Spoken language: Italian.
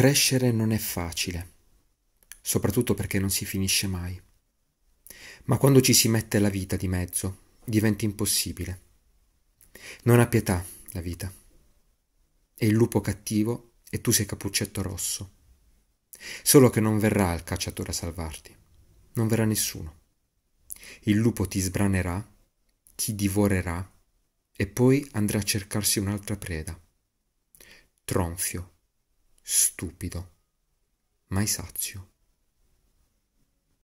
Crescere non è facile, soprattutto perché non si finisce mai. Ma quando ci si mette la vita di mezzo, diventa impossibile. Non ha pietà la vita. È il lupo cattivo e tu sei Capuccetto Rosso. Solo che non verrà il cacciatore a salvarti. Non verrà nessuno. Il lupo ti sbranerà, ti divorerà e poi andrà a cercarsi un'altra preda. Tronfio stupido, mai sazio.